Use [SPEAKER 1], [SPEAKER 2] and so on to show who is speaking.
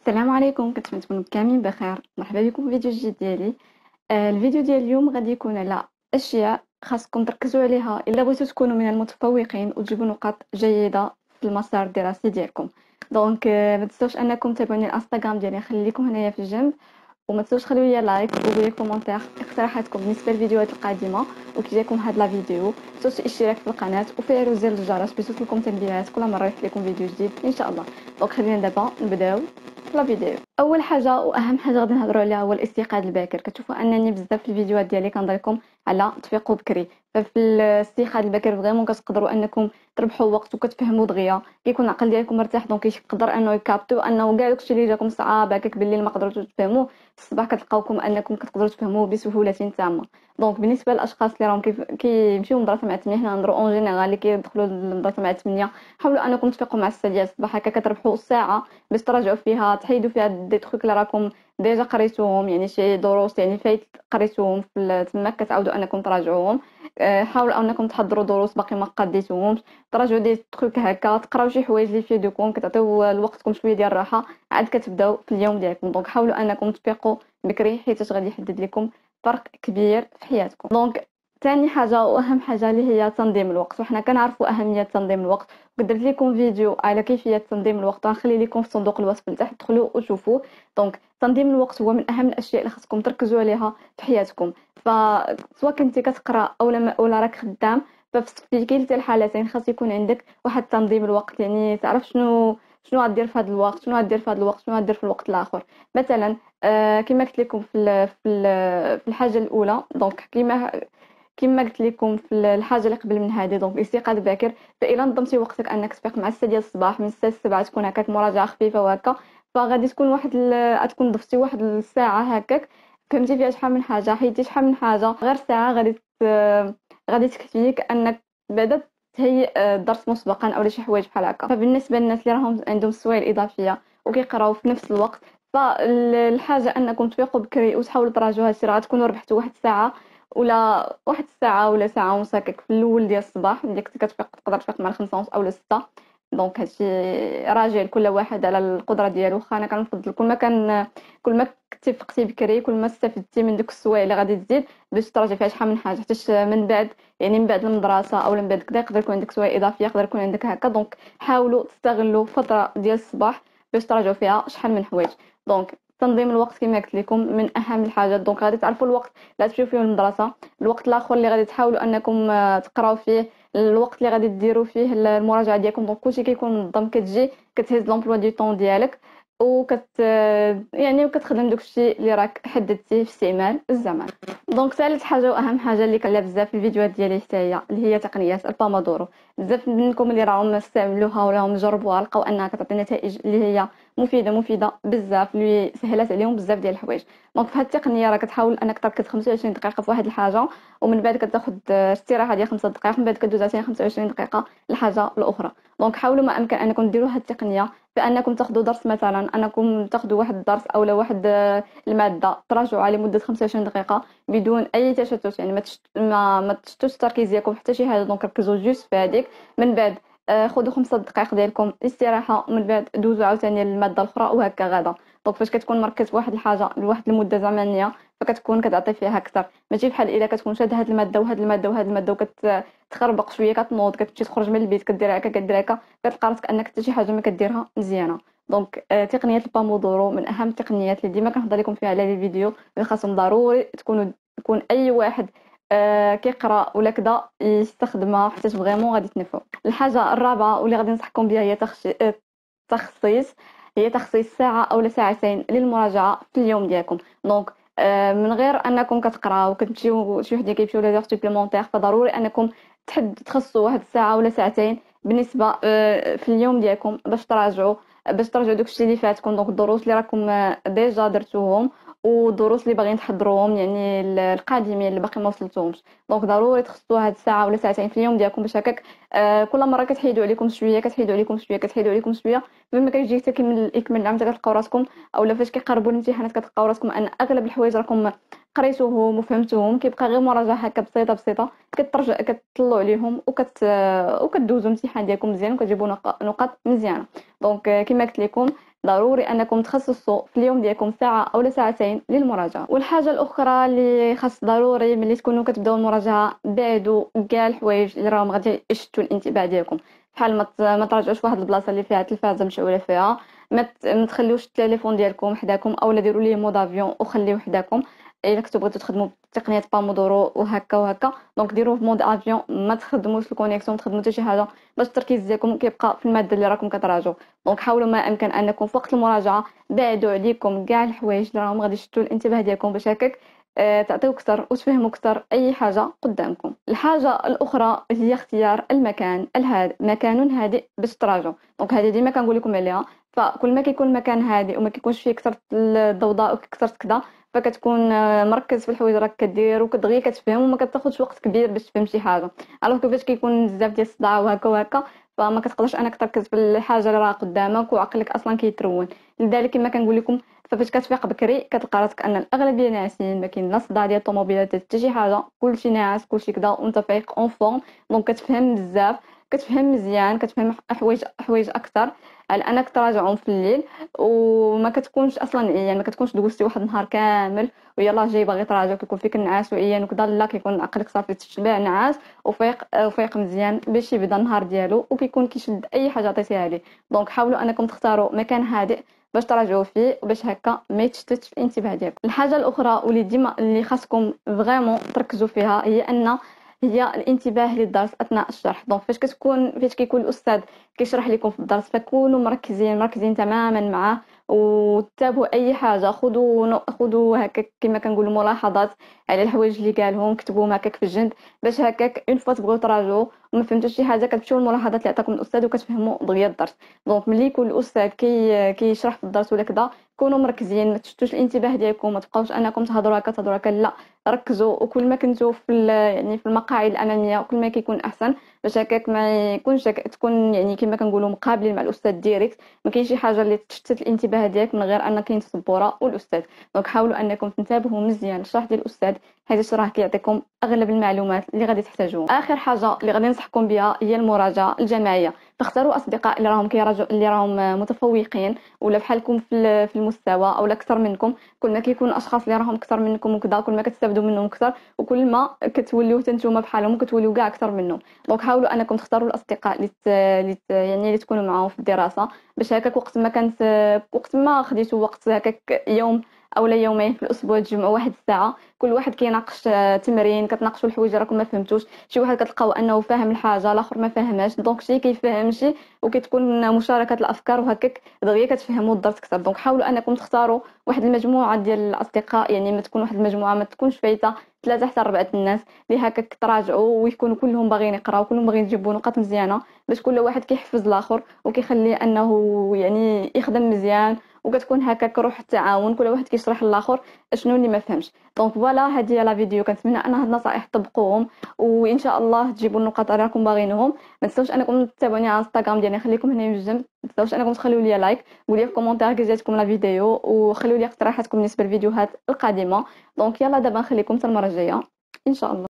[SPEAKER 1] السلام عليكم كنتمنى تكونوا كاملين بخير مرحبا بكم في فيديو جديد ديالي آه، الفيديو ديال اليوم غادي يكون على اشياء خاصكم تركزوا عليها الا بغيتوا تكونوا من المتفوقين وتجيبوا نقاط جيده في المسار الدراسي ديالكم دونك آه، ما تنساوش انكم تابعوني الانستغرام ديالي خليكم هنايا في الجنب وما تنساوش خليو ليا لايك وقولوا لي كومونتير اقتراحاتكم بالنسبه للفيديوهات القادمه وكي جاكم هاد لا فيديو تنساوش الاشتراك في القناه وفعلوا زر الجرس باش توصلكم تنبيهات كل مره يحط لكم فيديو جديد ان شاء الله دونك خلينا دابا نبداو في الفيديو اول حاجه واهم حاجه غادي نهضروا عليها هو الاستيقاظ الباكر كتشوفوا انني بزاف في الفيديوهات ديالي كنضيكم على تفيقوا بكري ففي الاستيقاظ البكري فريمون كتقدروا انكم تربحوا وقت وكتفهموا دغيا كيكون العقل ديالكم مرتاح دونك يقدر انه يكابتو انه كاع داكشي اللي جاكم صعاب هكاك بالليل ما قدرتوش تفهموه في الصباح كتلقاوكم انكم كتقدروا تفهموه بسهوله تامه دونك بالنسبه للاشخاص اللي راهم كيمشيو مدرسه مع 8 حنا نهضروا اون جينيرال اللي كيدخلوا للمدرسه مع 8 حاولوا انكم تفيقوا مع الساعه ديال الصباح هكا كتربحوا ساعه باش تراجعوا فيها تحيدوا فيها دي تخوك اللي راكم ديجا قريتوهم يعني شي دروس يعني فايت قريتوهم في تما كتعاودوا انكم تراجعوهم آه، حاولوا انكم تحضروا دروس باقي ما قديتوهمش تراجعوا دي تروك هكا تقراو شي حوايج اللي يفيدوكم كتعطيو لوقتكم شويه ديال الراحه عاد كتبداو في اليوم ديالكم دونك حاولوا انكم تفيقوا بكري حيت غادي يحدد لكم فرق كبير في حياتكم دونك تاني حاجه واهم حاجه اللي هي تنظيم الوقت وحنا كنعرفوا اهميه تنظيم الوقت قدرت لكم فيديو على كيفيه تنظيم الوقت غنخلي لكم في صندوق الوصف لتحت دخلوا وشوفوه دونك تنظيم الوقت هو من اهم الاشياء اللي خاصكم تركزوا عليها في حياتكم فسواء كنتي كتقرا او لما ولا راك خدام ففي كلتا الحالتين خاص يكون عندك واحد تنظيم الوقت يعني تعرف شنو شنو غدير في هذا الوقت شنو غدير في هذا الوقت شنو غدير في الوقت الاخر مثلا آه كما قلت لكم في في, في الحاجه الاولى دونك كما كما قلت لكم في الحاجه اللي قبل من هذه دونك الاستيقاظ باكر فالا نظمتي وقتك انك تفيق مع الساعه ديال الصباح من الساعه السبعة 7 تكون هكاك مراجعه خفيفه وهكا فغادي تكون واحد تكون ضفتي واحد الساعه هكاك فهمتي فيها شحال من حاجه حيتي شحال من حاجه غير ساعه غادي غادي تكفيك انك بعدا تهيئ آه، الدرس مسبقا او شي حوايج بحال هكا فبالنسبه للناس اللي راهم عندهم السوايع الاضافيه وكيقراو في نفس الوقت فالحاجه انكم تفيقوا بكري وتحاولوا تراجعوا هادشي راه تكونوا ربحتوا واحد الساعه ولا واحد الساعه ولا ساعه ونص هكاك في الاول ديال الصباح ملي كنت كتفيق تقدر تفيق مع الخمسة ونص أو ستة دونك هادشي راجع لكل واحد على القدره ديالو واخا انا كنفضل كل ما كان كل ما كنتي فقتي بكري كل ما استفدتي من دوك السوايع اللي غادي تزيد باش تراجع فيها شحال من حاجه حتى من بعد يعني من بعد المدرسه أو من بعد كدا يقدر يكون عندك سوايع اضافيه يقدر يكون عندك هكا دونك حاولوا تستغلوا فتره ديال الصباح باش تراجعوا فيها شحال من حوايج دونك تنظيم الوقت كما قلت لكم من اهم الحاجات دونك غادي تعرفوا الوقت لا غتمشيو فيه المدرسه الوقت الاخر اللي غادي تحاولوا انكم آه، تقراو فيه الوقت اللي غادي ديروا فيه المراجعه ديالكم دونك كلشي كيكون منظم كتجي كتهز لومبلوا دي طون ديالك وكت يعني وكتخدم الشيء اللي راك حددتيه في استعمال الزمن دونك ثالث حاجه واهم حاجه اللي كنلعب بزاف في الفيديوهات ديالي حتى هي اللي هي تقنيات البامادورو بزاف منكم اللي راهم استعملوها ولا هم جربوها لقاو انها كتعطي نتائج اللي هي مفيده مفيده بزاف اللي سهلات عليهم بزاف ديال الحوايج دونك في التقنيه راه كتحاول انك تركز 25 دقيقه في واحد الحاجه ومن بعد كتاخذ استراحه ديال 5 دقائق من بعد كدوز عاوتاني 25 دقيقه لحاجه الاخرى دونك حاولوا ما امكن انكم ديروا هاد التقنيه بانكم تاخذوا درس مثلا انكم تاخذوا واحد الدرس او واحد آه، الماده تراجعوها لمده 25 دقيقه بدون اي تشتت يعني ما ما, ما تشتتوش التركيز ديالكم حتى شي حاجه دونك ركزوا جوست في هذيك من بعد آه، خذوا خمسة دقائق ديالكم استراحه من بعد دوزوا عاوتاني للماده الاخرى وهكا غدا دونك فاش كتكون مركز واحد الحاجه لواحد المده زمنيه كتكون كتعطي فيها اكثر ماشي بحال الا كتكون شاد هاد الماده وهاد الماده وهاد الماده وكتخربق شويه كتنوض كتمشي تخرج من البيت كدير هكا كدير هكا كتلقى راسك انك حتى شي حاجه ما كديرها مزيانه دونك آه، تقنيه البامودورو من اهم التقنيات اللي ديما كنهضر لكم فيها على الفيديو اللي خاصهم ضروري تكونوا يكون اي واحد أه كيقرا ولا كدا يستخدمها حتى فريمون غادي تنفعو الحاجه الرابعه واللي غادي ننصحكم بها هي آه، تخصيص هي تخصيص ساعه اولا ساعتين للمراجعه في اليوم ديالكم دونك آه، من غير انكم كتقراو كتمشيو شي وحده كيمشيو لي سوبليمونتير فضروري انكم تحد تخصوا واحد الساعه ولا ساعتين بالنسبه آه، في اليوم ديالكم باش تراجعوا باش تراجعوا داكشي اللي فاتكم دونك الدروس اللي راكم آه، ديجا درتوهم ودروس اللي باغيين تحضروهم يعني القادمين اللي باقي ما وصلتهمش دونك ضروري تخصصوا هاد الساعه ولا ساعتين في اليوم ديالكم باش هكاك آه كل مره كتحيدوا عليكم شويه كتحيدوا عليكم شويه كتحيدوا عليكم شويه ملي كيجي حتى كيكمل يكمل العام كتلقاو راسكم اولا فاش كيقربوا الامتحانات كتلقاو راسكم ان اغلب الحوايج راكم قريتوهم وفهمتوهم كيبقى غير مراجعه هكا بسيطه بسيطه كترجع كتطلعوا عليهم وكت وكتدوزوا الامتحان ديالكم مزيان وكتجيبوا نقاط مزيانه دونك آه، كما قلت لكم ضروري انكم تخصصوا في اليوم ديالكم ساعه او ساعتين للمراجعه والحاجه الاخرى اللي خاص ضروري ملي تكونوا كتبداو المراجعه بعدوا كاع الحوايج اللي راهم غادي يشتوا الانتباه ديالكم بحال ما تراجعوش واحد البلاصه اللي فيها تلفازه مشعوله فيها ما تخليوش التليفون ديالكم حداكم اولا ديروا ليه مود افيون وخليوه حداكم الا كنتو بغيتو تخدمو بتقنيه بامودورو وهكا وهكا دونك ديروه في مود افيون ما تخدموش الكونيكسيون تخدموا حتى شي حاجه باش التركيز ديالكم كيبقى في الماده اللي راكم كتراجعوا دونك حاولوا ما امكن انكم في وقت المراجعه بعدوا عليكم كاع الحوايج اللي راهم غادي يشتتوا الانتباه ديالكم باش هكاك آه، تعطيو اكثر وتفهموا اكثر اي حاجه قدامكم الحاجه الاخرى هي اختيار المكان الهاد مكان هادئ باش تراجعوا دونك هذه ديما كنقول لكم عليها فكل ما كيكون المكان هادئ وما كيكونش فيه كثرت الضوضاء وكثرت كذا فكتكون آه، مركز في الحوايج راك كدير وكدغيا كتفهم وما كتاخذش وقت كبير باش تفهم شي حاجه الوغ كيفاش كيكون بزاف ديال الصداع وهكا وهكا فما كتقدرش انك تركز في الحاجه اللي راه قدامك وعقلك اصلا كيترون لذلك كما كنقول لكم فاش كتفيق بكري كتلقى راسك ان الاغلبيه ناعسين ما كاين لا صداع ديال الطوموبيلات حتى شي حاجه كلشي ناعس كلشي كدا وانت فايق اون فورم دونك كتفهم بزاف كتفهم مزيان كتفهم حوايج حوايج اكثر على انك تراجعهم في الليل وما كتكونش اصلا عيان يعني ما كتكونش دوزتي واحد النهار كامل ويلا جاي باغي تراجع كيكون فيك النعاس وعيان وكذا لا كيكون عقلك صافي تشبع نعاس وفيق وفيق مزيان باش يبدا النهار ديالو وكيكون كيشد اي حاجه عطيتيها ليه دونك حاولوا انكم تختاروا مكان هادئ باش تراجعوا فيه وباش هكا ما يتشتتش الانتباه ديالكم الحاجه الاخرى واللي ديما اللي خاصكم فريمون تركزوا فيها هي ان هي الانتباه للدرس اثناء الشرح دونك فاش كتكون فاش كيكون الاستاذ كيشرح لكم في الدرس فكونوا مركزين مركزين تماما معاه وتابعوا اي حاجه خذوا خذوا هكاك كما كنقولوا ملاحظات على الحوايج اللي قالهم كتبوهم هكاك في الجند باش هكاك اون فوا تبغيو تراجعوا وما فهمتوش شي حاجه كتمشيو للملاحظات اللي عطاكم الاستاذ وكتفهموا دغيا الدرس دونك ملي يكون الاستاذ كي كيشرح في الدرس ولا كذا كونوا مركزين ما تشتوش الانتباه ديالكم ما تبقاوش انكم تهضروا هكا تهضروا هكا لا ركزوا وكل ما كنتو في يعني في المقاعد الاماميه وكل ما كيكون احسن باش هكاك ما يكونش تكون يعني كما كنقولوا مقابلين مع الاستاذ ديريكت ما كاينش شي حاجه اللي تشتت الانتباه ديالك من غير ان كاين السبوره والاستاذ دونك حاولوا انكم تنتبهوا مزيان الشرح ديال الاستاذ هذا راه كيعطيكم اغلب المعلومات اللي غادي تحتاجوها اخر حاجه اللي غادي ننصحكم بها هي المراجعه الجماعيه فاختاروا اصدقاء اللي راهم كيراجعوا اللي راهم متفوقين ولا بحالكم في في المستوى او اكثر منكم كل ما كيكون اشخاص اللي راهم اكثر منكم وكذا كل ما كتستافدوا منهم اكثر وكل ما كتوليو حتى نتوما بحالهم كتوليو كاع اكثر منهم دونك حاولوا انكم تختاروا الاصدقاء اللي يعني اللي تكونوا معاهم في الدراسه باش هكاك وقت ما كانت وقت ما خديتوا وقت هكاك يوم او لا يومين في الاسبوع تجمعوا واحد الساعه كل واحد كيناقش آه، تمرين كتناقشوا الحوايج راكم ما فهمتوش شي واحد كتلقاو انه فاهم الحاجه الاخر ما فاهمهاش دونك شي كيفهم شي وكتكون مشاركه الافكار وهكاك دغيا كتفهموا الدرس اكثر دونك حاولوا انكم تختاروا واحد المجموعه ديال الاصدقاء يعني ما تكون واحد المجموعه ما تكونش فايته ثلاثه حتى اربعه الناس اللي هكاك تراجعوا ويكونوا كلهم باغيين يقراو كلهم باغيين يجيبوا نقاط مزيانه باش كل واحد كيحفز الاخر وكيخليه انه يعني يخدم مزيان وكتكون هكاك روح التعاون كل واحد كيشرح للاخر شنو اللي ما فهمش دونك فوالا هذه هي لا فيديو كنتمنى ان هاد النصائح تطبقوهم وان شاء الله تجيبوا النقاط اللي راكم باغينهم ما تنساوش انكم تتابعوني على انستغرام ديالي خليكم هنا يوجد ما تنساوش انكم تخليو لي لايك ولي في كومونتير جاتكم لا فيديو وخليو لي اقتراحاتكم بالنسبه للفيديوهات القادمه دونك يلا دابا نخليكم حتى المره الجايه ان شاء الله